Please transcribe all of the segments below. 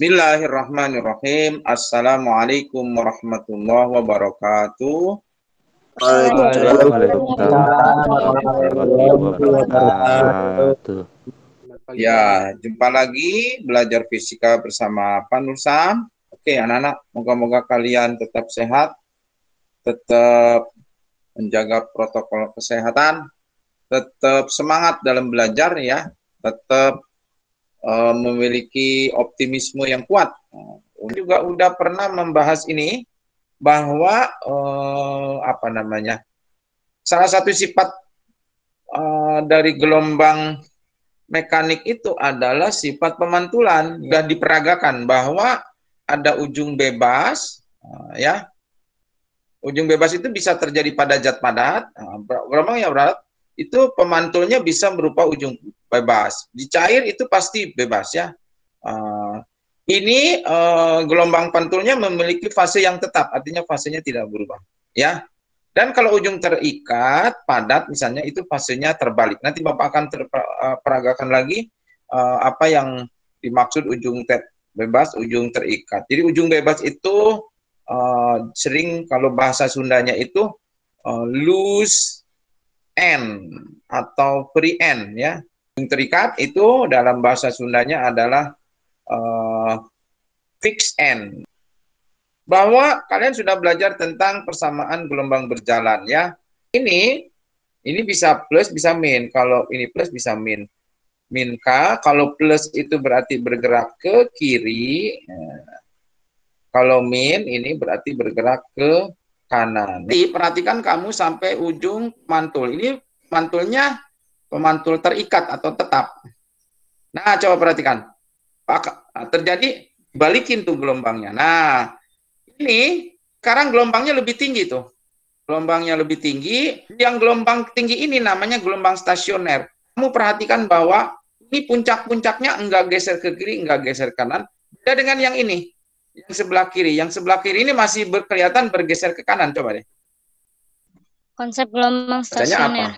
Bismillahirrahmanirrahim. Assalamualaikum warahmatullahi wabarakatuh. Ya, jumpa lagi belajar fisika bersama Panusam. Sam. Oke, anak-anak, moga-moga kalian tetap sehat, tetap menjaga protokol kesehatan, tetap semangat dalam belajar ya, tetap Eh, memiliki optimisme yang kuat. Uh, juga udah pernah membahas ini bahwa uh, apa namanya salah satu sifat uh, dari gelombang mekanik itu adalah sifat pemantulan ya. dan diperagakan bahwa ada ujung bebas uh, ya ujung bebas itu bisa terjadi pada zat padat gelombang yang berat itu pemantulnya bisa berupa ujung bebas. Di cair itu pasti bebas ya. Uh, ini uh, gelombang pantulnya memiliki fase yang tetap, artinya fasenya tidak berubah. Ya. Dan kalau ujung terikat, padat misalnya itu fasenya terbalik. Nanti Bapak akan eh, peragakan lagi uh, apa yang dimaksud ujung ter bebas, ujung terikat. Jadi ujung bebas itu uh, sering kalau bahasa Sundanya itu uh, loose end atau free end ya terikat itu dalam bahasa Sundanya adalah uh, fix end. Bahwa kalian sudah belajar tentang persamaan gelombang berjalan ya. Ini ini bisa plus bisa min. Kalau ini plus bisa min. Min K, kalau plus itu berarti bergerak ke kiri. Kalau min ini berarti bergerak ke kanan. Jadi perhatikan kamu sampai ujung mantul. Ini mantulnya pemantul terikat atau tetap. Nah, coba perhatikan. Nah, terjadi balikin tuh gelombangnya. Nah, ini sekarang gelombangnya lebih tinggi tuh. Gelombangnya lebih tinggi. Yang gelombang tinggi ini namanya gelombang stasioner. Kamu perhatikan bahwa ini puncak-puncaknya enggak geser ke kiri, enggak geser ke kanan. Beda dengan yang ini, yang sebelah kiri. Yang sebelah kiri ini masih berkelihatan bergeser ke kanan. Coba deh. Konsep gelombang stasioner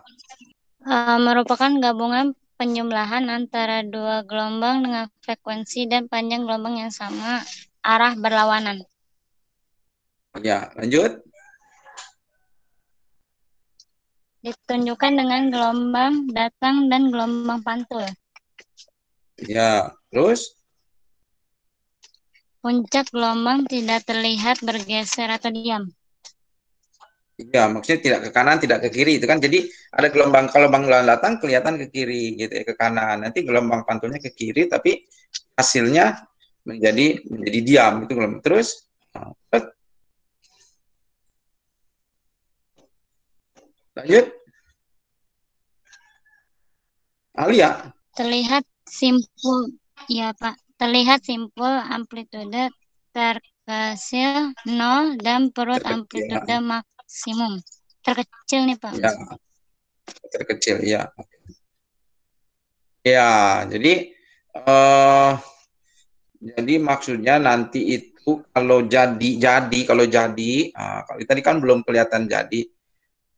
uh, merupakan gabungan penjumlahan antara dua gelombang dengan frekuensi dan panjang gelombang yang sama arah berlawanan. Ya, lanjut. Ditunjukkan dengan gelombang datang dan gelombang pantul. Ya, terus? Puncak gelombang tidak terlihat bergeser atau diam. Ya, maksudnya tidak ke kanan, tidak ke kiri itu kan. Jadi ada gelombang kalau gelombang datang kelihatan ke kiri gitu ya, ke kanan. Nanti gelombang pantulnya ke kiri tapi hasilnya menjadi menjadi diam itu gelombang. Terus lanjut Alia ya? terlihat simpul ya Pak terlihat simpul amplitude terkecil nol dan perut amplitude ya maksimum terkecil nih pak ya terkecil ya ya jadi uh, jadi maksudnya nanti itu kalau jadi jadi kalau jadi uh, kalau tadi kan belum kelihatan jadi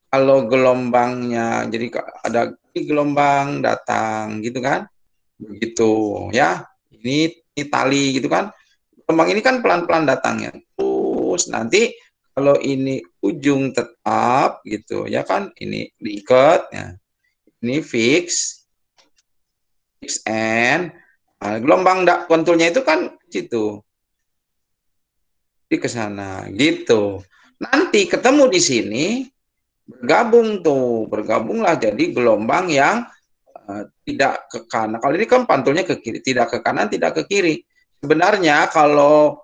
kalau gelombangnya jadi ada gelombang datang gitu kan begitu ya ini, ini tali gitu kan gelombang ini kan pelan-pelan datangnya terus nanti kalau ini ujung tetap gitu ya kan ini diikat ya. ini fix fix and nah, gelombang dak kontulnya itu kan situ di kesana gitu nanti ketemu di sini bergabung tuh bergabunglah jadi gelombang yang uh, tidak ke kanan kalau ini kan pantulnya ke kiri tidak ke kanan tidak ke kiri sebenarnya kalau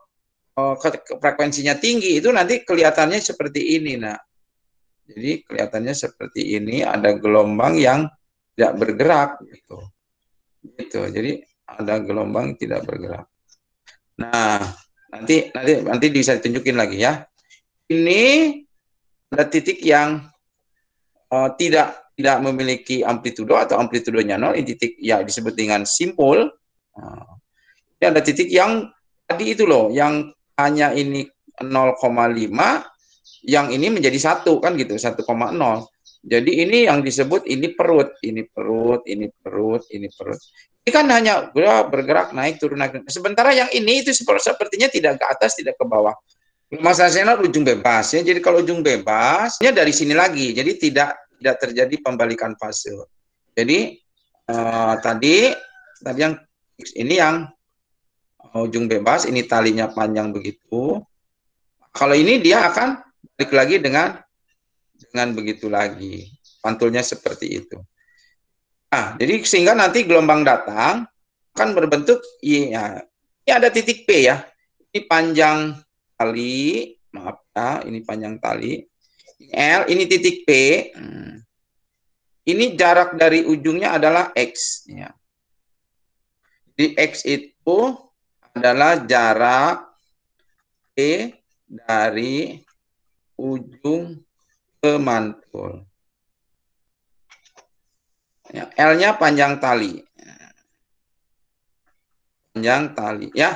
Oh, frekuensinya tinggi itu nanti kelihatannya seperti ini nah jadi kelihatannya seperti ini ada gelombang yang tidak bergerak gitu gitu jadi ada gelombang tidak bergerak nah nanti nanti nanti bisa ditunjukin lagi ya ini ada titik yang uh, tidak tidak memiliki amplitudo atau amplitudonya nol ini titik ya disebut dengan simpul nah, ini ada titik yang tadi itu loh yang hanya ini 0,5 yang ini menjadi satu kan gitu 1,0 jadi ini yang disebut ini perut ini perut ini perut ini perut ini kan hanya bergerak naik turun naik sementara yang ini itu sepertinya tidak ke atas tidak ke bawah Mas Arsenal ujung bebas ya. Jadi kalau ujung bebasnya dari sini lagi. Jadi tidak tidak terjadi pembalikan fase. Jadi uh, tadi tadi yang ini yang ujung bebas, ini talinya panjang begitu. Kalau ini dia akan balik lagi dengan dengan begitu lagi. Pantulnya seperti itu. Nah, jadi sehingga nanti gelombang datang akan berbentuk ya, ini ada titik P ya. Ini panjang tali, maaf ya, ini panjang tali. L, ini titik P. Hmm. Ini jarak dari ujungnya adalah X. Ya. Di X itu adalah jarak E dari ujung ke mantul. Ya, L-nya panjang tali. Panjang tali, ya.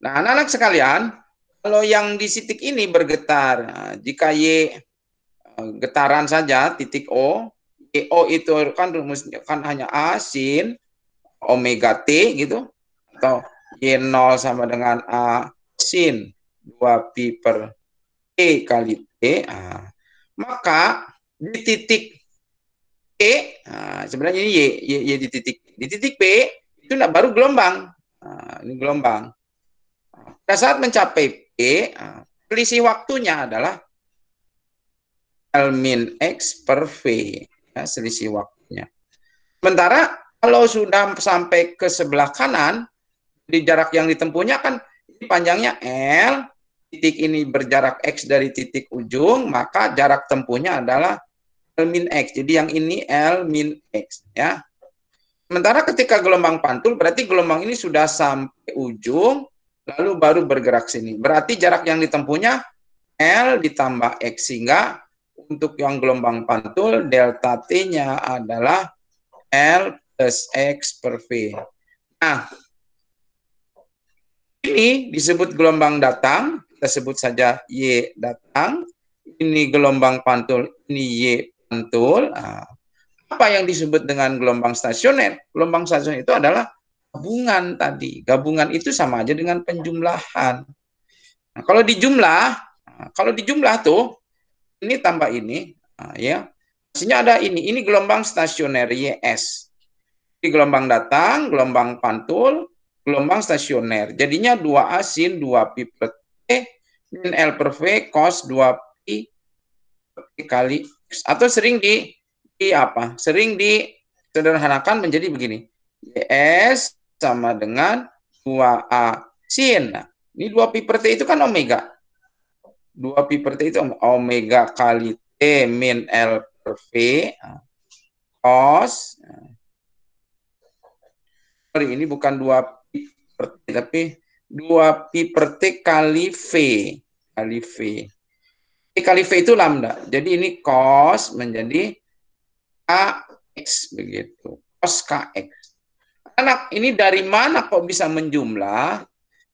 Nah, anak-anak sekalian, kalau yang di titik ini bergetar, jika Y eh, getaran saja, titik O, O itu kan rumusnya kan hanya A, sin, omega T gitu, atau Y0 sama dengan A sin 2pi per E kali T. Nah, maka di titik E, nah, sebenarnya ini Y, Y, y di titik di titik P itu nah, baru gelombang. Nah, ini gelombang. Pada nah, saat mencapai P, nah, selisih waktunya adalah L min X per V. Ya, selisih waktunya. Sementara kalau sudah sampai ke sebelah kanan, di jarak yang ditempuhnya kan panjangnya L, titik ini berjarak X dari titik ujung, maka jarak tempuhnya adalah L min X. Jadi yang ini L min X. ya. Sementara ketika gelombang pantul, berarti gelombang ini sudah sampai ujung, lalu baru bergerak sini. Berarti jarak yang ditempuhnya L ditambah X, sehingga untuk yang gelombang pantul, delta T-nya adalah L plus X per V. Nah, ini disebut gelombang datang, kita sebut saja Y datang. Ini gelombang pantul, ini Y pantul. Ah. apa yang disebut dengan gelombang stasioner? Gelombang stasioner itu adalah gabungan tadi. Gabungan itu sama aja dengan penjumlahan. Nah, kalau dijumlah, ah, kalau dijumlah tuh ini tambah ini, nah, ya. Maksudnya ada ini. Ini gelombang stasioner YS. Ini gelombang datang, gelombang pantul, gelombang stasioner. Jadinya 2A sin 2Pi per T min L per V cos 2Pi per T kali X. Atau sering di, di apa? Sering di sederhanakan menjadi begini. YS sama dengan 2A sin. Nah, ini 2Pi per T itu kan omega. 2Pi per T itu omega kali T min L per V nah, cos sorry ini bukan 2 per T, tapi 2pi per T kali V. Kali V. T kali V itu lambda. Jadi ini cos menjadi KX begitu. Cos KX. Anak, ini dari mana kok bisa menjumlah?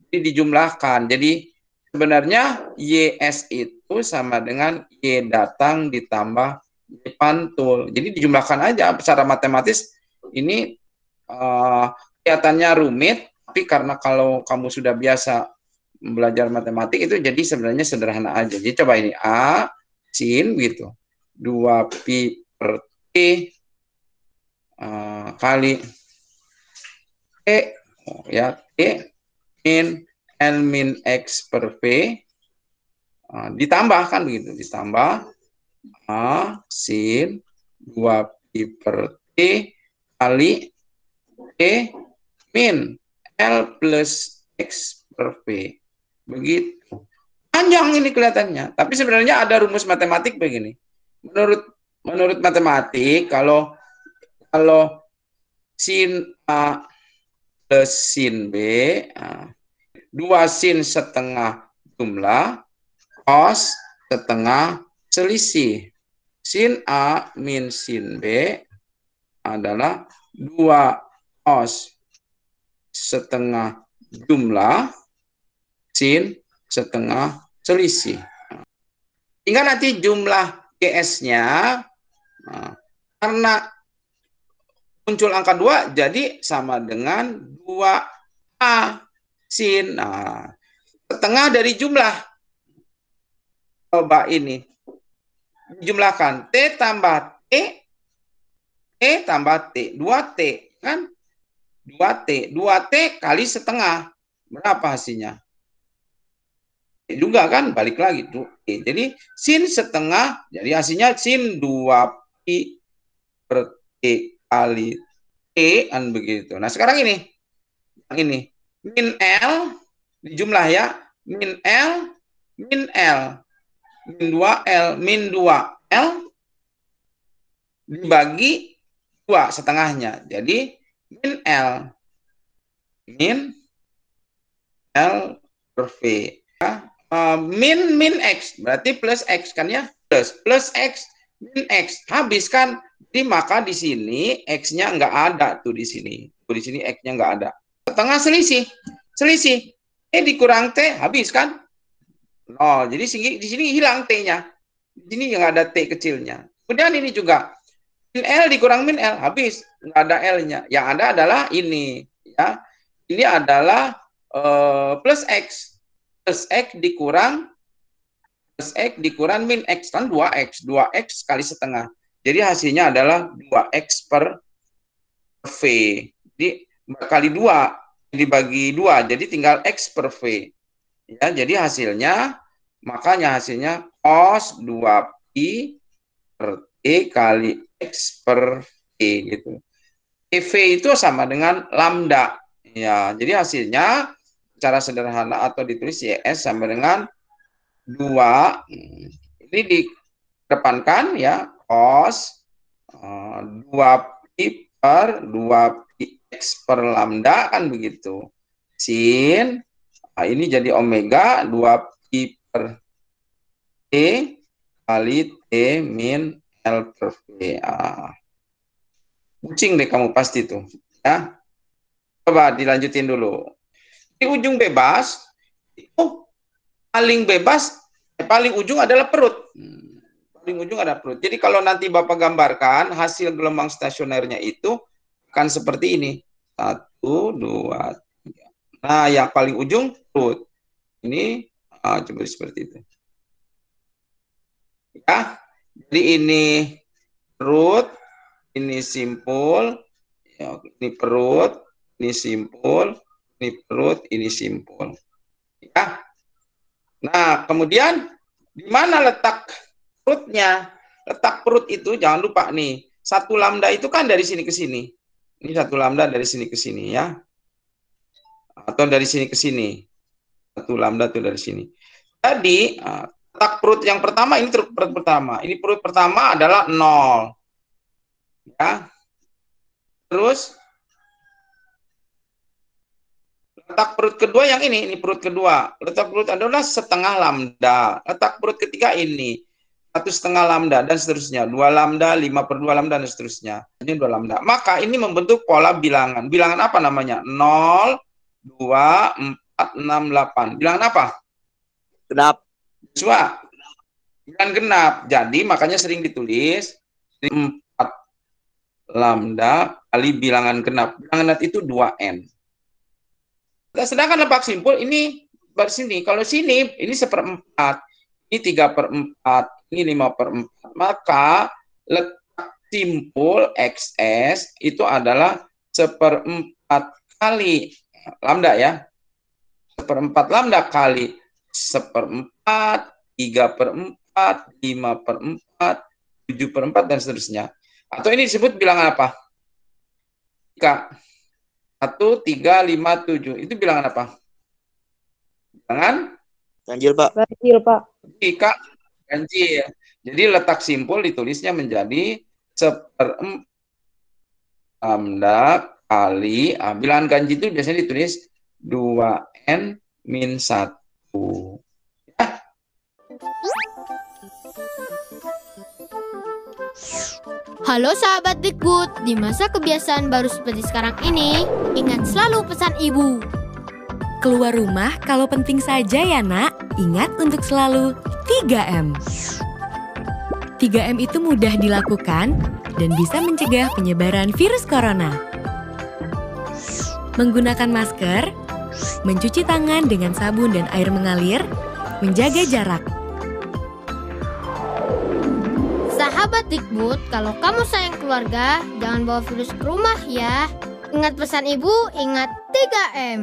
Jadi dijumlahkan. Jadi sebenarnya YS itu sama dengan Y datang ditambah pantul. Jadi dijumlahkan aja secara matematis ini uh, kelihatannya rumit, tapi karena kalau kamu sudah biasa belajar matematik itu jadi sebenarnya sederhana aja. Jadi coba ini A sin gitu. 2 pi per t uh, kali e ya t min n min x per v uh, eh, ditambah kan begitu ditambah a sin 2 pi per t kali e min L plus X per V. Begitu. Panjang ini kelihatannya. Tapi sebenarnya ada rumus matematik begini. Menurut menurut matematik, kalau kalau sin A plus sin B, dua sin setengah jumlah, cos setengah selisih. Sin A min sin B adalah dua cos setengah jumlah, sin setengah selisih. Hingga nanti jumlah GS-nya, nah, karena muncul angka 2, jadi sama dengan 2A sin. Nah, setengah dari jumlah coba ini. Jumlahkan T tambah T, e tambah T, 2T, kan? 2T. 2T kali setengah. Berapa hasilnya? T juga kan balik lagi tuh. Jadi sin setengah jadi hasilnya sin 2 pi per T kali T kan begitu. Nah, sekarang ini yang ini min L Di jumlah ya. Min L min L min 2L min 2L dibagi dua setengahnya. Jadi min L min L per V uh, min min X berarti plus X kan ya plus plus X min X habis kan maka di sini X-nya nggak ada tuh di sini tuh di sini X-nya nggak ada setengah selisih selisih E dikurang T habis kan nol jadi di sini hilang T-nya di sini nggak ada T kecilnya kemudian ini juga min L dikurang min L habis nggak ada L-nya yang ada adalah ini ya ini adalah uh, plus X plus X dikurang plus X dikurang min X kan 2X 2X kali setengah jadi hasilnya adalah 2X per V jadi kali 2 dibagi 2 jadi tinggal X per V ya jadi hasilnya makanya hasilnya cos 2 pi per E kali X per e, gitu. E, V gitu. EV itu sama dengan lambda. Ya, jadi hasilnya cara sederhana atau ditulis y e, s sama dengan dua. ini dikedepankan ya cos uh, 2pi per 2 x per lambda kan begitu. Sin nah ini jadi omega dua pi per e kali t min L per Kucing deh kamu pasti tuh. Ya. Coba dilanjutin dulu. Di ujung bebas, oh, paling bebas, eh, paling ujung adalah perut. Hmm. Paling ujung adalah perut. Jadi kalau nanti Bapak gambarkan, hasil gelombang stasionernya itu akan seperti ini. Satu, dua, tiga. Nah, yang paling ujung perut. Ini, ah, coba seperti itu. Ya, jadi ya, ini perut, ini simpul, ini perut, ini simpul, ini perut, ini simpul. Ya. Nah, kemudian di mana letak perutnya? Letak perut itu jangan lupa nih. Satu lambda itu kan dari sini ke sini. Ini satu lambda dari sini ke sini ya. Atau dari sini ke sini. Satu lambda itu dari sini. Tadi ah, letak perut yang pertama ini perut pertama. Ini perut pertama adalah nol. Ya. Terus letak perut kedua yang ini, ini perut kedua. Letak perut adalah setengah lambda. Letak perut ketiga ini satu setengah lambda dan seterusnya dua lambda lima per dua lambda dan seterusnya ini dua lambda maka ini membentuk pola bilangan bilangan apa namanya nol dua empat enam delapan bilangan apa Siswa bilangan genap. Jadi makanya sering ditulis 4 lambda kali bilangan genap. Bilangan genap itu 2n. Nah, sedangkan lebak simpul ini bar sini. Kalau sini ini seperempat, ini tiga per empat, ini lima per empat. Maka letak simpul XS itu adalah seperempat kali lambda ya. Seperempat lambda kali seperempat, tiga per empat, lima per empat, tujuh per empat, dan seterusnya. Atau ini disebut bilangan apa? Jika Satu, tiga, lima, tujuh. Itu bilangan apa? Bilangan? Ganjil, Pak. Ganjil, Pak. Ika, ganjil. Jadi letak simpul ditulisnya menjadi seperempat lambda kali ah, bilangan ganjil itu biasanya ditulis 2n min 1 Halo sahabat Dikbud, di masa kebiasaan baru seperti sekarang ini, ingat selalu pesan ibu. Keluar rumah kalau penting saja ya nak, ingat untuk selalu 3M. 3M itu mudah dilakukan dan bisa mencegah penyebaran virus corona. Menggunakan masker, mencuci tangan dengan sabun dan air mengalir, menjaga jarak. Sahabat Dikbud, kalau kamu sayang keluarga, jangan bawa virus ke rumah ya. Ingat pesan ibu, ingat 3M.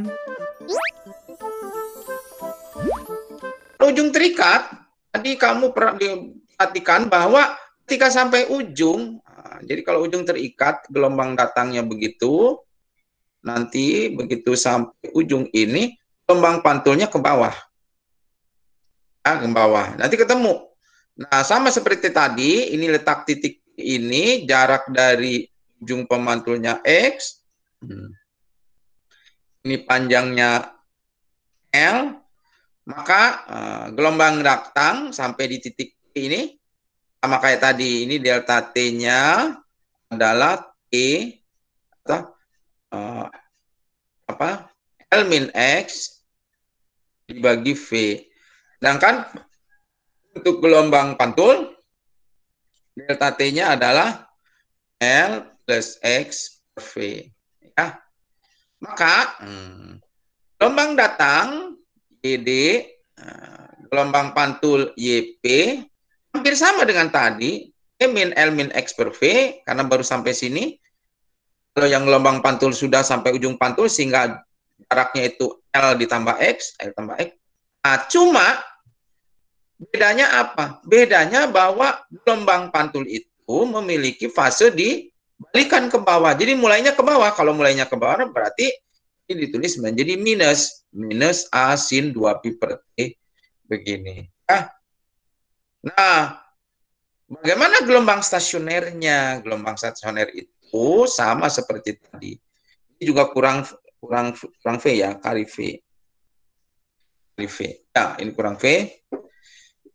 Ujung terikat, tadi kamu perhatikan bahwa ketika sampai ujung, ah, jadi kalau ujung terikat, gelombang datangnya begitu, nanti begitu sampai ujung ini kembang pantulnya ke bawah. Ah, ke bawah. Nanti ketemu. Nah, sama seperti tadi, ini letak titik ini jarak dari ujung pemantulnya X. Hmm. Ini panjangnya L. Maka uh, gelombang datang sampai di titik ini sama kayak tadi. Ini delta T-nya adalah T atau uh, apa L min X dibagi V. Sedangkan untuk gelombang pantul, delta T-nya adalah L plus X per V. Ya. Maka, hmm, gelombang datang YD, eh, gelombang pantul YP, hampir sama dengan tadi, E min L min X per V, karena baru sampai sini, kalau yang gelombang pantul sudah sampai ujung pantul sehingga jaraknya itu L ditambah X, L tambah X. Nah, cuma bedanya apa? Bedanya bahwa gelombang pantul itu memiliki fase di dibalikan ke bawah. Jadi mulainya ke bawah. Kalau mulainya ke bawah berarti ini ditulis menjadi minus. Minus A sin 2 pi per T. Begini. Nah, nah, bagaimana gelombang stasionernya? Gelombang stasioner itu itu oh, sama seperti tadi. Ini juga kurang kurang kurang V ya, kali V. Kali V. Ya, ini kurang V.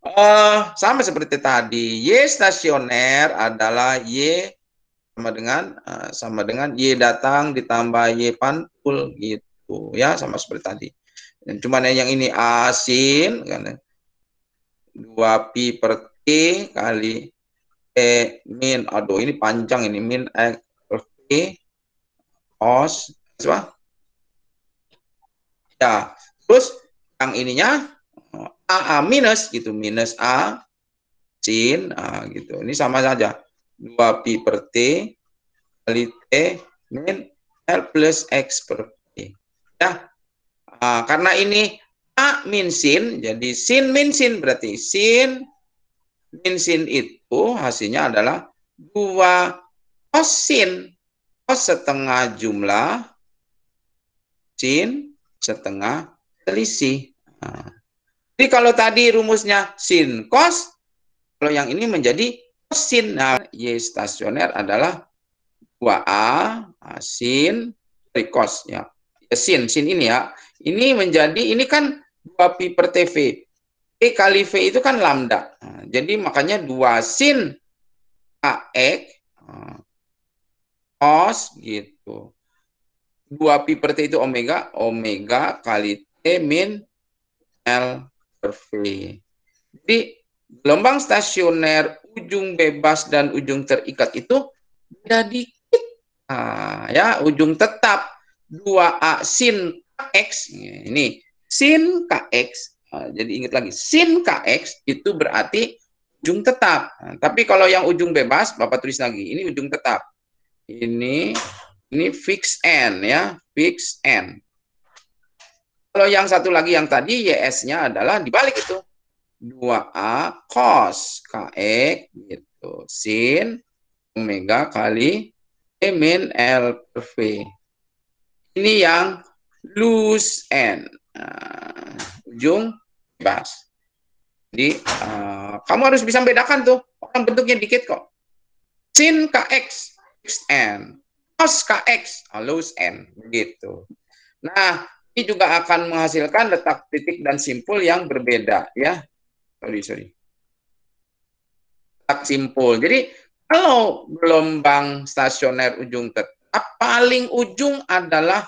Uh, sama seperti tadi, Y stasioner adalah Y sama dengan uh, sama dengan Y datang ditambah Y pantul gitu ya, sama seperti tadi. Dan cuman yang ini asin kan. 2 ya. pi per t kali e min aduh ini panjang ini min x eh, E, os, apa? Ya, terus yang ininya A, A minus gitu, minus A, sin, A gitu. Ini sama saja. 2Pi per T kali T min L plus X per t Ya, nah, karena ini A min sin, jadi sin min sin berarti sin min sin itu hasilnya adalah 2 cos sin Oh, setengah jumlah sin setengah selisih. Nah. Jadi kalau tadi rumusnya sin kos kalau yang ini menjadi sin. Nah, Y stasioner adalah 2A nah, sin dari cos ya. ya. Sin, sin ini ya. Ini menjadi, ini kan 2pi per TV. E kali V itu kan lambda. Nah, jadi makanya 2 sin AX nah, cos gitu. 2 pi per t itu omega, omega kali t min L per V. Jadi gelombang stasioner ujung bebas dan ujung terikat itu beda dikit. Nah, ya, ujung tetap 2A sin kx Ini sin KX. Nah, jadi ingat lagi, sin KX itu berarti ujung tetap. Nah, tapi kalau yang ujung bebas, Bapak tulis lagi, ini ujung tetap ini ini fix n ya, fix n. Kalau yang satu lagi yang tadi YS-nya adalah dibalik itu. 2A cos kx gitu. Sin omega kali E min L per V. Ini yang loose n Uh, ujung bebas. Jadi uh, kamu harus bisa bedakan tuh. Orang bentuknya dikit kok. Sin KX N. Cos KX, halus oh, N. Begitu. Nah, ini juga akan menghasilkan letak titik dan simpul yang berbeda. ya. Sorry, sorry. Letak simpul. Jadi, kalau gelombang stasioner ujung tetap, paling ujung adalah,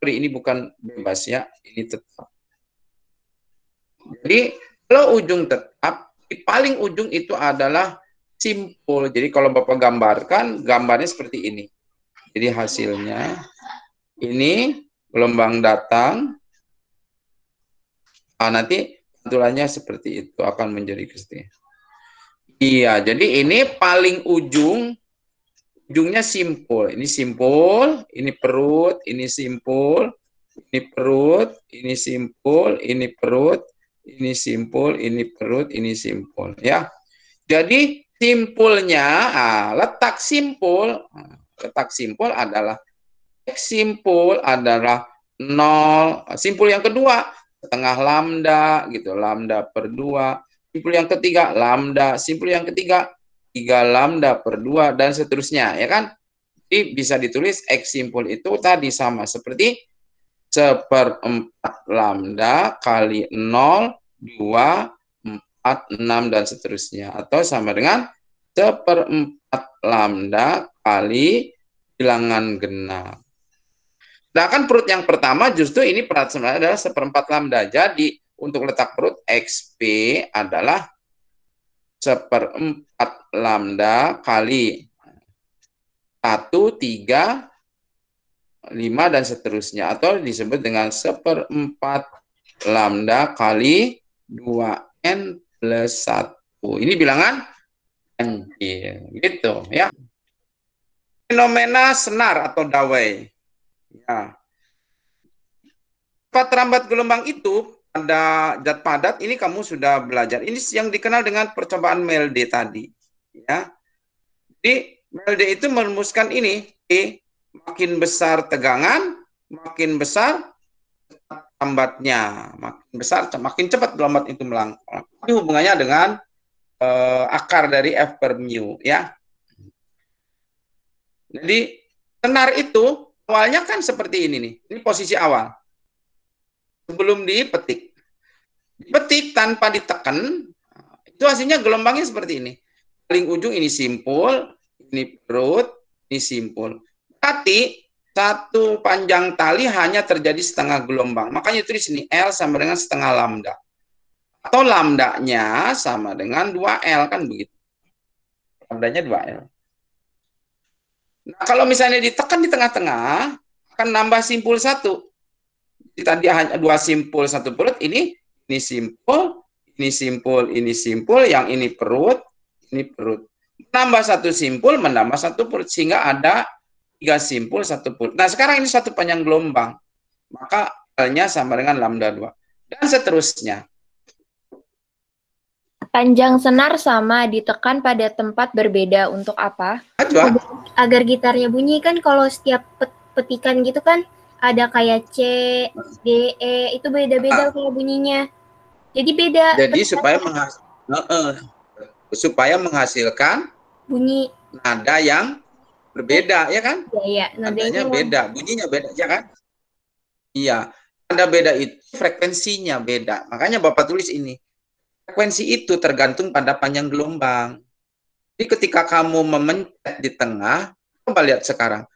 sorry, ini bukan bebas ya, ini tetap. Jadi, kalau ujung tetap, di paling ujung itu adalah simpul. Jadi kalau Bapak gambarkan, gambarnya seperti ini. Jadi hasilnya ini gelombang datang. Nah, nanti pantulannya seperti itu akan menjadi kristal. Iya, jadi ini paling ujung ujungnya simpul. Ini simpul, ini perut, ini simpul, ini perut, ini simpul, ini perut, ini simpul, ini perut, ini simpul, ya. Jadi simpulnya ah, letak simpul ah, letak simpul adalah x simpul adalah nol simpul yang kedua setengah lambda gitu lambda per dua simpul yang ketiga lambda simpul yang ketiga tiga lambda per dua dan seterusnya ya kan jadi bisa ditulis x simpul itu tadi sama seperti seperempat lambda kali nol dua 4, 6, dan seterusnya. Atau sama dengan 1 4 lambda kali bilangan genap. Nah, kan perut yang pertama justru ini sebenarnya adalah 1 4 lambda. Jadi untuk letak perut XP adalah 1 4 lambda kali 1, 3, 5, dan seterusnya. Atau disebut dengan 1 4 lambda kali 2N plus 1. Ini bilangan ganjil. Gitu ya. Fenomena senar atau dawai. Ya. Cepat terambat gelombang itu pada zat padat ini kamu sudah belajar. Ini yang dikenal dengan percobaan Melde tadi. Ya. Jadi MLD itu merumuskan ini, E makin besar tegangan, makin besar lambatnya makin besar makin cepat lambat itu melangkah ini hubungannya dengan uh, akar dari f per mu ya jadi tenar itu awalnya kan seperti ini nih ini posisi awal sebelum dipetik dipetik tanpa ditekan itu hasilnya gelombangnya seperti ini paling ujung ini simpul ini perut ini simpul Tapi satu panjang tali hanya terjadi setengah gelombang. Makanya di ini L sama dengan setengah lambda. Atau lambdanya sama dengan 2L kan begitu. Lambdanya 2L. Nah, kalau misalnya ditekan di tengah-tengah, akan nambah simpul satu. Tadi hanya dua simpul satu perut, ini ini simpul, ini simpul, ini simpul, yang ini perut, ini perut. nambah satu simpul, menambah satu perut, sehingga ada tiga simpul satu pun. Nah sekarang ini satu panjang gelombang, maka L-nya sama dengan lambda 2. Dan seterusnya. Panjang senar sama ditekan pada tempat berbeda untuk apa? Agar, agar gitarnya bunyi kan kalau setiap petikan gitu kan ada kayak C, D, E itu beda-beda ah. kalau bunyinya. Jadi beda. Jadi supaya menghasilkan, uh, uh, supaya menghasilkan bunyi nada yang berbeda ya kan? Iya, iya. Nadanya beda, bunyinya beda ya kan? Iya. Tanda beda itu frekuensinya beda. Makanya Bapak tulis ini. Frekuensi itu tergantung pada panjang gelombang. Jadi ketika kamu memencet di tengah, coba lihat sekarang.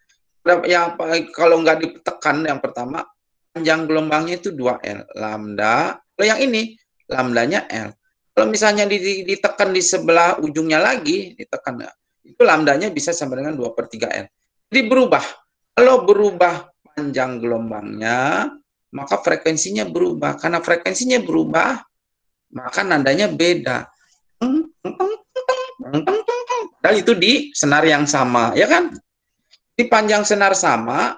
Yang kalau nggak ditekan yang pertama panjang gelombangnya itu 2L lambda. Kalau yang ini lambdanya L. Kalau misalnya ditekan di sebelah ujungnya lagi, ditekan itu lambdanya bisa sama dengan 2 per 3 N. Jadi berubah. Kalau berubah panjang gelombangnya, maka frekuensinya berubah. Karena frekuensinya berubah, maka nandanya beda. Dan itu di senar yang sama, ya kan? Di panjang senar sama,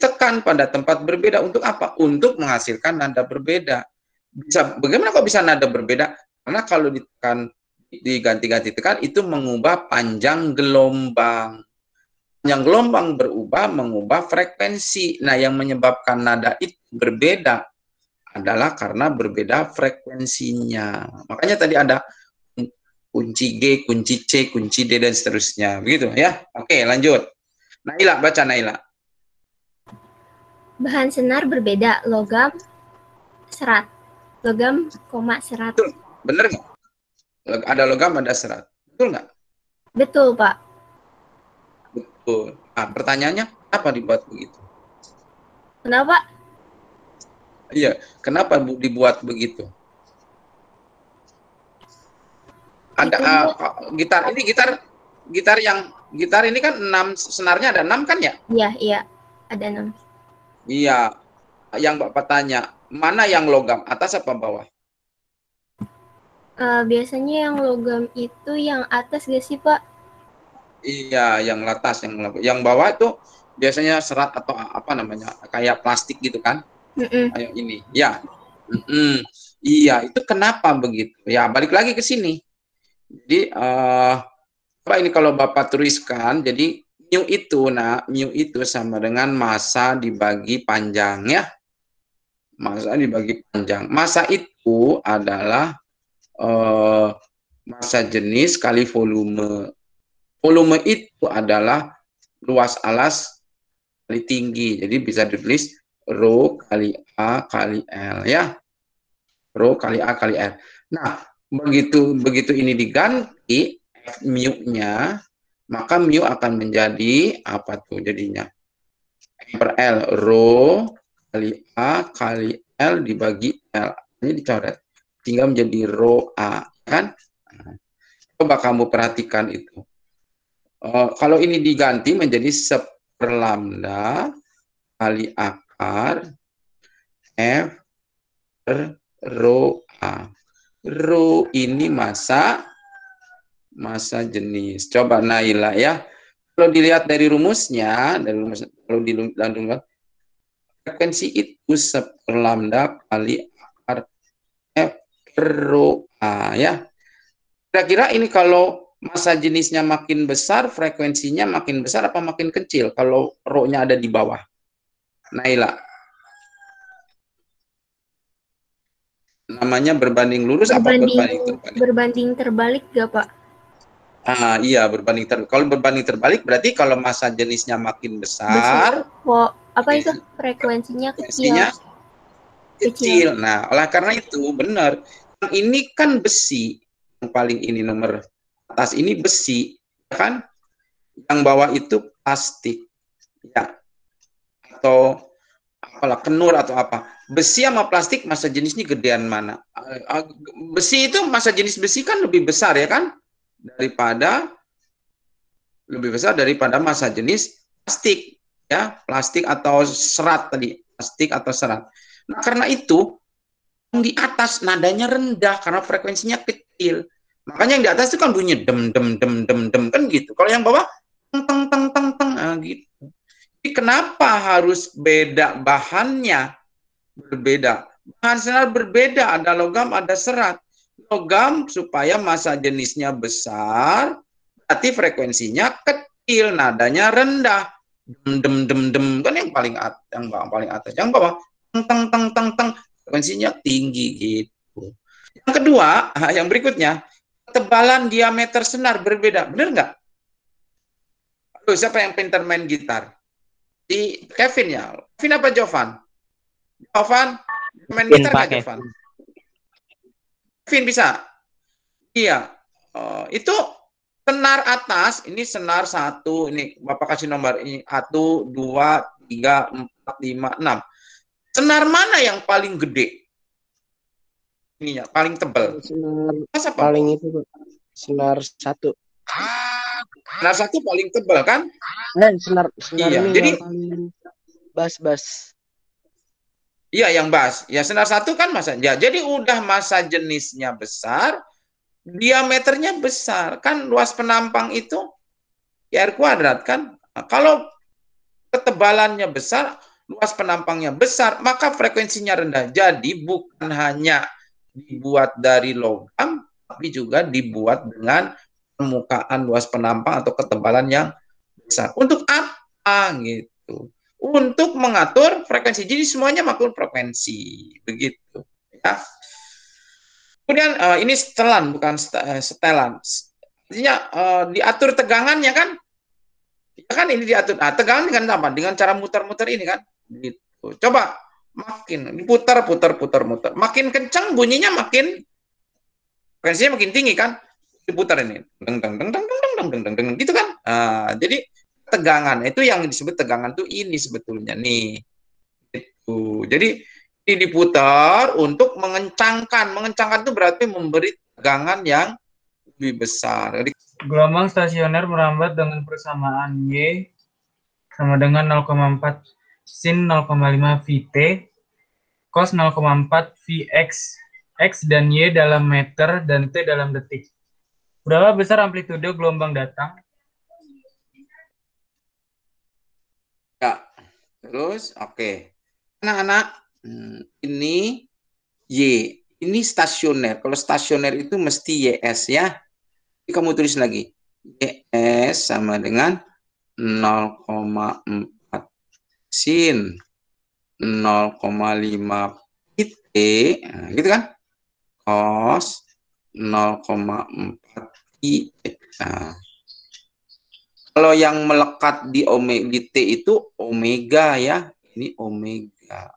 tekan pada tempat berbeda untuk apa? Untuk menghasilkan nada berbeda. Bisa bagaimana kok bisa nada berbeda? Karena kalau ditekan diganti-ganti tekan itu mengubah panjang gelombang. yang gelombang berubah mengubah frekuensi. Nah, yang menyebabkan nada itu berbeda adalah karena berbeda frekuensinya. Makanya tadi ada kunci G, kunci C, kunci D dan seterusnya. Begitu ya. Oke, lanjut. Naila baca Naila. Bahan senar berbeda, logam serat. Logam, koma serat. Benar. Bener ada logam, ada serat. Betul nggak? Betul, Pak. Betul. Nah, pertanyaannya, apa dibuat begitu? Kenapa? Iya, kenapa bu, dibuat begitu? Ada uh, gitar ini gitar gitar yang gitar ini kan enam senarnya ada enam kan ya? Iya iya ada enam. Iya, yang bapak tanya mana yang logam atas apa bawah? Uh, biasanya yang logam itu yang atas gak sih Pak? Iya, yang atas yang yang bawah itu biasanya serat atau apa namanya kayak plastik gitu kan? Mm Kayak ini, ya. Mm -mm. Iya, itu kenapa begitu? Ya balik lagi ke sini. Jadi uh, ini kalau bapak tuliskan? Jadi mu itu, nah mu itu sama dengan masa dibagi panjang ya. Masa dibagi panjang. Masa itu adalah Eh, masa massa jenis kali volume. Volume itu adalah luas alas kali tinggi. Jadi bisa ditulis rho kali A kali L ya. Rho kali A kali L. Nah, begitu begitu ini diganti mu-nya, maka mu akan menjadi apa tuh jadinya? per L rho kali A kali L dibagi L. Ini dicoret tinggal menjadi roa A kan coba kamu perhatikan itu uh, kalau ini diganti menjadi seperlambda kali akar F per row A ini masa masa jenis coba Naila ya kalau dilihat dari rumusnya dari rumus kalau di dalam frekuensi itu seperlambda kali akar berdoa ya. Kira-kira ini kalau masa jenisnya makin besar, frekuensinya makin besar apa makin kecil kalau rohnya ada di bawah? Naila. Namanya berbanding lurus berbanding, apa berbanding terbalik? Berbanding terbalik gak Pak? Ah, iya berbanding terbalik. Kalau berbanding terbalik berarti kalau masa jenisnya makin besar, besar. apa itu frekuensinya kecil. kecil. kecil. Nah, oleh karena itu benar ini kan besi yang paling ini nomor atas ini besi ya kan yang bawah itu plastik ya atau apalah kenur atau apa besi sama plastik masa jenisnya gedean mana eh, eh, besi itu masa jenis besi kan lebih besar ya kan daripada lebih besar daripada masa jenis plastik ya plastik atau serat tadi plastik atau serat nah karena itu di atas nadanya rendah karena frekuensinya kecil. Makanya yang di atas itu kan bunyi dem dem dem dem dem kan gitu. Kalau yang bawah teng teng teng teng teng nah, gitu. Jadi kenapa harus beda bahannya? Berbeda. Bahan senar berbeda, ada logam, ada serat. Logam supaya masa jenisnya besar, berarti frekuensinya kecil, nadanya rendah. Dem dem dem dem kan yang paling at yang paling atas, yang bawah teng teng teng teng teng frekuensinya tinggi gitu. Yang kedua, yang berikutnya, tebalan diameter senar berbeda. Benar nggak? Aduh, siapa yang pinter main gitar? Di Kevin ya. Kevin apa Jovan? Jovan main gitar nggak Jovan? Kevin bisa? Iya. Uh, itu senar atas, ini senar satu, ini Bapak kasih nomor ini satu, dua, tiga, empat, lima, enam Senar mana yang paling gede? Ininya paling tebal. Senar Mas apa? paling itu senar satu. Senar satu paling tebal kan? Nah, senar senar iya. ini Jadi, bas-bas. Iya yang bas. Ya senar satu kan masa. Ya, jadi udah masa jenisnya besar, diameternya besar. Kan luas penampang itu ya R kuadrat kan. Nah, kalau ketebalannya besar, luas penampangnya besar, maka frekuensinya rendah. Jadi bukan hanya dibuat dari logam, tapi juga dibuat dengan permukaan luas penampang atau ketebalan yang besar. Untuk apa gitu? Untuk mengatur frekuensi. Jadi semuanya makhluk frekuensi, begitu. Ya. Kemudian uh, ini setelan bukan eh, setelan. Artinya uh, diatur tegangannya kan? Ya kan ini diatur. Nah, tegangan dengan apa? Dengan cara muter-muter ini kan? Gitu. Coba makin diputar putar putar muter. Makin kencang bunyinya makin frekuensinya makin tinggi kan? Diputar ini. Deng deng deng deng deng deng deng deng, deng. gitu kan? Nah, jadi tegangan itu yang disebut tegangan tuh ini sebetulnya nih. Itu. Jadi ini diputar untuk mengencangkan. Mengencangkan itu berarti memberi tegangan yang lebih besar. Jadi, Gelombang stasioner merambat dengan persamaan Y sama dengan 0,4 sin 0,5 VT, cos 0,4 VX, X dan Y dalam meter dan T dalam detik. Berapa besar amplitude gelombang datang? Ya, terus oke. Okay. Anak-anak, hmm, ini Y. Ini stasioner. Kalau stasioner itu mesti YS ya. kamu tulis lagi. YS sama dengan 0,4 sin 0,5 PT, nah, gitu kan? Cos 0,4 px Nah, kalau yang melekat di omega di T itu omega ya. Ini omega.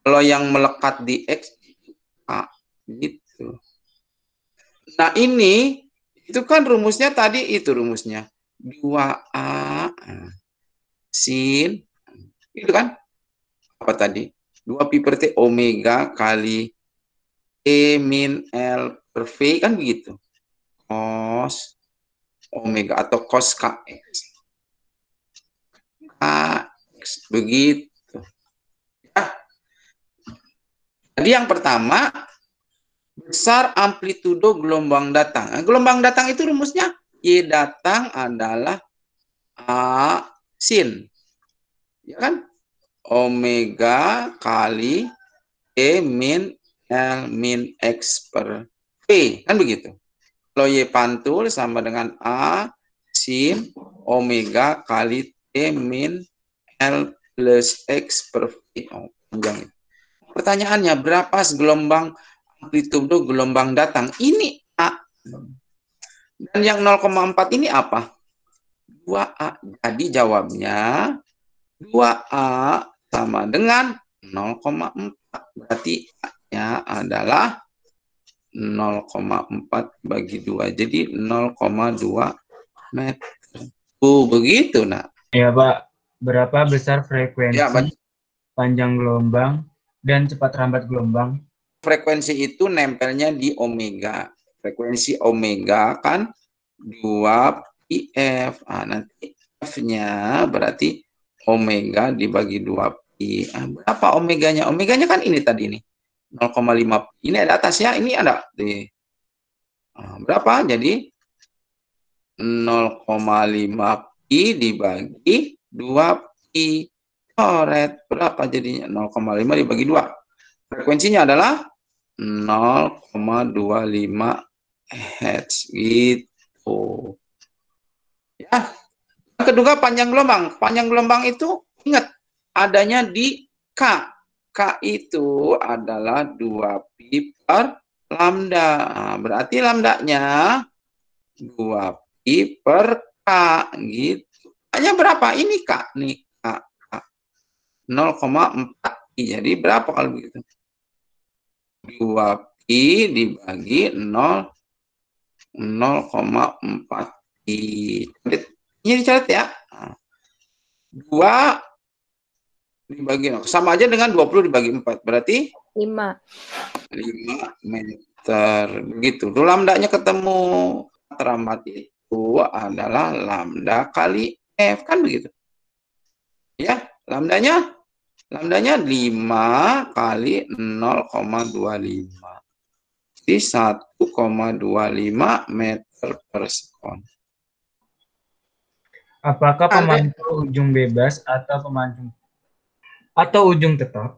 Kalau yang melekat di X A gitu. Nah, ini itu kan rumusnya tadi itu rumusnya 2A. Nah sin, itu kan? Apa tadi? 2 pi per t omega kali e min l per v kan begitu. Cos omega atau cos kx. Kx begitu. Ya. Jadi yang pertama besar amplitudo gelombang datang. Nah, gelombang datang itu rumusnya y datang adalah a sin. Ya kan? Omega kali E min L min X per P. Kan begitu. Kalau Y pantul sama dengan A sin omega kali T min L plus X per V. Oh, Pertanyaannya, berapa gelombang amplitudo gelombang datang? Ini A. Dan yang 0,4 ini apa? 2A. Jadi jawabnya 2A sama dengan 0,4. Berarti A-nya adalah 0,4 bagi 2. Jadi 0,2 meter. Uh, begitu, nak. Ya, Pak. Berapa besar frekuensi ya, panjang gelombang dan cepat rambat gelombang? Frekuensi itu nempelnya di omega. Frekuensi omega kan 2 IF. Ah, nanti F-nya berarti omega dibagi 2pi. Ah, berapa omeganya? Omeganya kan ini tadi ini 0,5 ini ada atas ya ini ada di ah, berapa jadi 0,5 pi dibagi 2 pi coret berapa jadinya 0,5 dibagi 2 frekuensinya adalah 0,25 Hz gitu Ya. Kedua panjang gelombang. Panjang gelombang itu ingat adanya di K. K itu adalah 2pi per lambda. Ah, berarti lambdanya 2pi per K gitu. Hanya berapa? Ini K nih. K. 0,4 Jadi berapa kalau begitu? 2 pi dibagi 0 0,4 ini dicoret ya. 2 dibagi sama aja dengan 20 dibagi 4 berarti 5 5 meter begitu Lalu lambdanya ketemu teramat itu adalah lambda kali F kan begitu ya lambdanya lambdanya 5 kali 0,25 di 1,25 meter per sekon Apakah pemantul ujung bebas atau pemancing atau ujung tetap?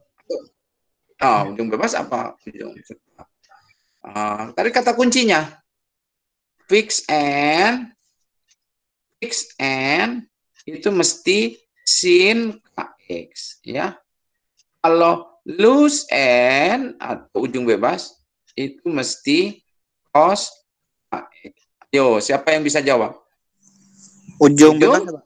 Oh, ujung bebas apa ujung tetap? Uh, tadi kata kuncinya fix and fix and itu mesti sin kx ya. Kalau loose and atau ujung bebas itu mesti cos kx. Yo, siapa yang bisa jawab? Ujung, ujung bebas apa?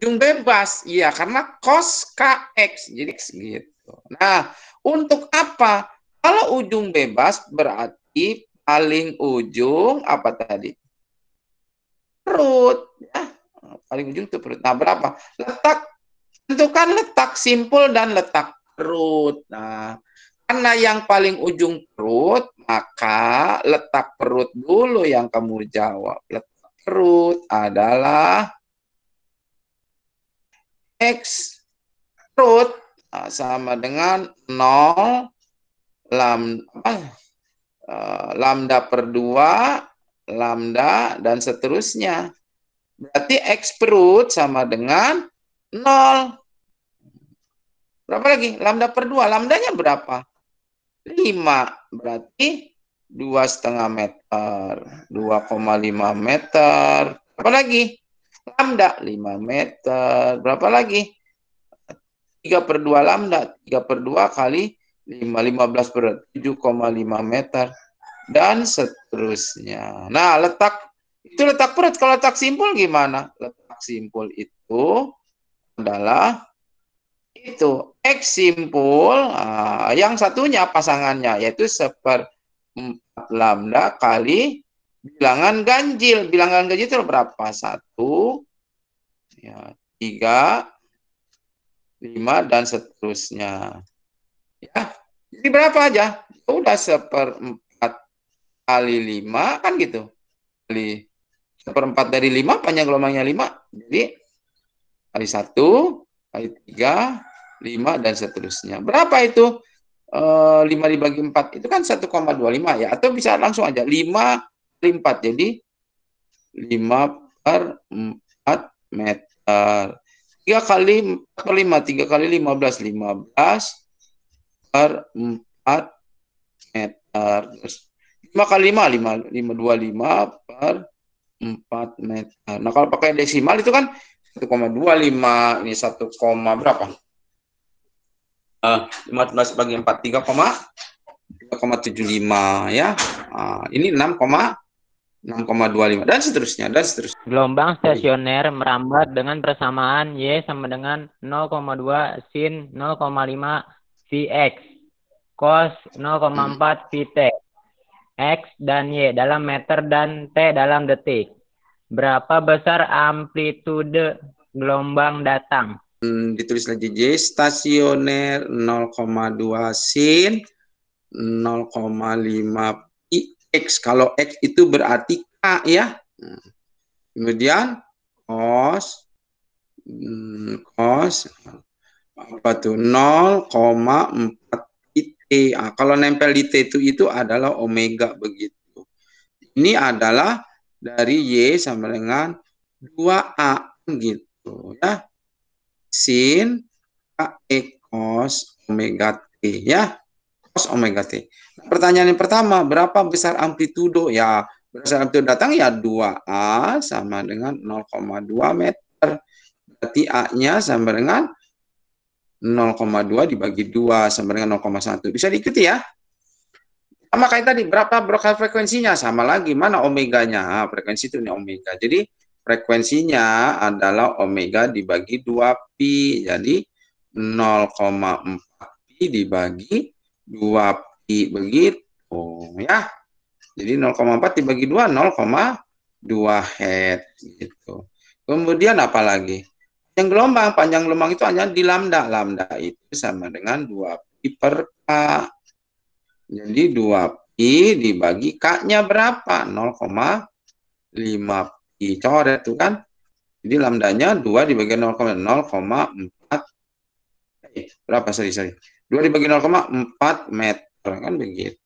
Ujung bebas, iya karena cos kx jadi x gitu. Nah, untuk apa? Kalau ujung bebas berarti paling ujung apa tadi? Perut, ya. Paling ujung itu perut. Nah, berapa? Letak tentukan letak simpul dan letak perut. Nah, karena yang paling ujung perut, maka letak perut dulu yang kamu jawab. Letak root adalah X root ah, sama dengan 0 lambda, eh, lambda per 2, lambda, dan seterusnya. Berarti X root sama dengan 0. Berapa lagi? Lambda per 2. Lambdanya berapa? 5. Berarti dua setengah meter, 2,5 meter, berapa lagi? Lambda 5 meter, berapa lagi? 3 per 2 lambda, 3 per 2 kali 5, 15 per 7,5 meter, dan seterusnya. Nah, letak, itu letak perut. Kalau letak simpul gimana? Letak simpul itu adalah itu. X simpul, nah, yang satunya pasangannya, yaitu seperti 4 lambda kali bilangan ganjil. Bilangan ganjil itu berapa? 1, ya, 3, 5, dan seterusnya. Ya, jadi berapa aja? Ya udah seperempat kali 5, kan gitu. Kali seperempat dari 5, panjang gelombangnya 5. Jadi, kali 1, kali 3, 5, dan seterusnya. Berapa itu? 5 eh, dibagi 4 itu kan 1,25 ya atau bisa langsung aja 5 kali 4 jadi 5 per 4 meter 3 kali 4 per 5 3 kali 15 15 per 4 meter 5 kali 5 5 525 per 4 meter nah kalau pakai desimal itu kan 1,25 ini 1, berapa Eh, lima belas bagi empat tiga koma tiga koma tujuh lima ya uh, ini enam koma 6,25 dan seterusnya dan seterusnya. Gelombang stasioner merambat dengan persamaan Y sama dengan 0,2 sin 0,5 Vx cos 0,4 t X dan Y dalam meter dan T dalam detik. Berapa besar amplitude gelombang datang? Hmm, ditulis lagi J stasioner 0,2 sin 0,5 X kalau X itu berarti K ya hmm. kemudian cos hmm, cos apa tuh 0,4 T nah, kalau nempel di T itu itu adalah omega begitu ini adalah dari Y sama dengan 2A gitu ya sin E cos omega T ya. Cos omega T. Nah, pertanyaan yang pertama, berapa besar amplitudo? Ya, besar amplitudo datang ya 2A sama dengan 0,2 meter. Berarti A-nya sama dengan 0,2 dibagi 2 sama dengan 0,1. Bisa diikuti ya. Sama kayak tadi, berapa broadcast frekuensinya? Sama lagi, mana omeganya? Nah, frekuensi itu nih omega. Jadi Frekuensinya adalah omega dibagi 2 pi. Jadi 0,4 pi dibagi 2 pi begitu ya. Jadi 0,4 dibagi 2 0,2 head gitu. Kemudian apa lagi? yang gelombang, panjang gelombang itu hanya di lambda. Lambda itu sama dengan 2 pi per k. Jadi 2 pi dibagi k-nya berapa? 0,5 dicoret tuh kan. Jadi lambdanya 2 dibagi 0,4 eh, berapa sorry sorry. 2 dibagi 0,4 meter kan begitu.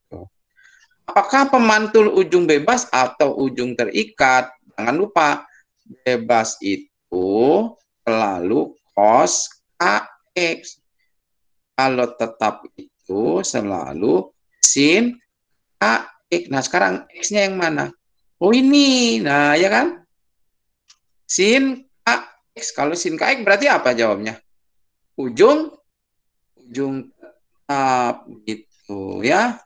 Apakah pemantul ujung bebas atau ujung terikat? Jangan lupa bebas itu selalu cos KX. Kalau tetap itu selalu sin KX. Nah, sekarang X-nya yang mana? Oh ini, nah ya kan? sin kx. Kalau sin kx berarti apa jawabnya? Ujung ujung tetap gitu ya.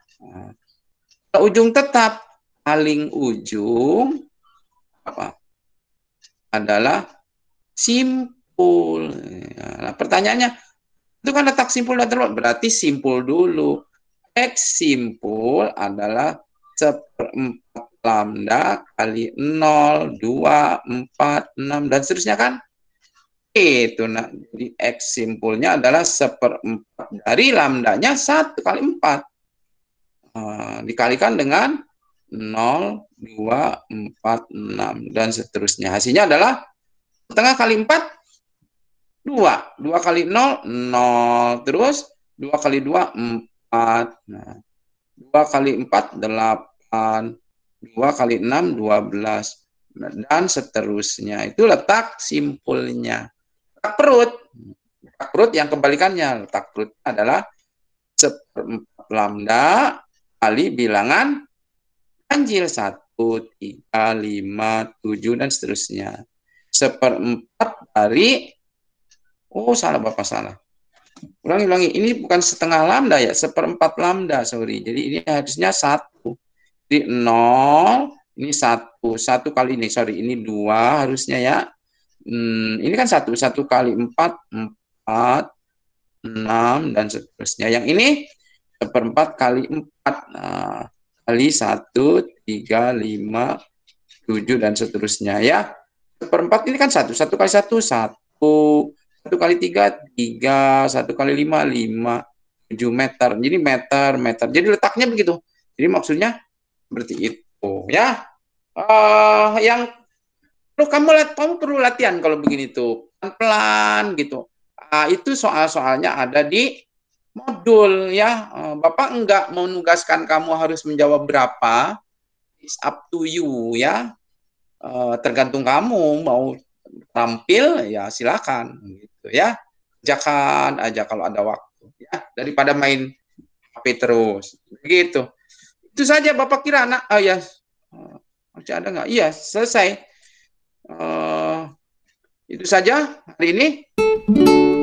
Kalau ujung tetap paling ujung apa? Adalah simpul. Nah, pertanyaannya itu kan letak simpul dan telur berarti simpul dulu. X simpul adalah seperempat lambda kali 0, 2, 4, 6, dan seterusnya kan? Itu, nah, di X simpulnya adalah seperempat dari lambdanya 1 kali 4. Uh, nah, dikalikan dengan 0, 2, 4, 6, dan seterusnya. Hasilnya adalah setengah kali 4, 2. 2 kali 0, 0. Terus 2 kali 2, 4. Nah, 2 kali 4, 8. 2 kali 6, 12. Dan seterusnya. Itu letak simpulnya. Letak perut. Letak perut yang kebalikannya. Letak perut adalah 1 lambda kali bilangan anjil 1, 3, 5, 7, dan seterusnya. Seperempat dari, oh salah Bapak salah. Ulangi, ulangi. Ini bukan setengah lambda ya, seperempat lambda, sorry. Jadi ini harusnya satu jadi 0, ini satu satu kali ini, sorry, ini dua harusnya ya. Hmm, ini kan satu satu kali empat empat enam dan seterusnya. Yang ini seperempat kali empat Nah, kali satu tiga lima tujuh dan seterusnya ya. Seperempat ini kan satu satu kali satu satu satu kali tiga tiga satu kali lima lima tujuh meter. Jadi meter, meter. Jadi letaknya begitu. Jadi maksudnya seperti itu ya uh, yang perlu kamu lihat kamu perlu latihan kalau begini tuh pelan pelan gitu uh, itu soal soalnya ada di modul ya uh, bapak enggak menugaskan kamu harus menjawab berapa it's up to you ya uh, tergantung kamu mau tampil ya silakan gitu ya kerjakan aja kalau ada waktu ya daripada main HP terus begitu itu saja Bapak kira anak, oh ya, masih ada nggak? Iya, selesai. Uh, itu saja hari ini.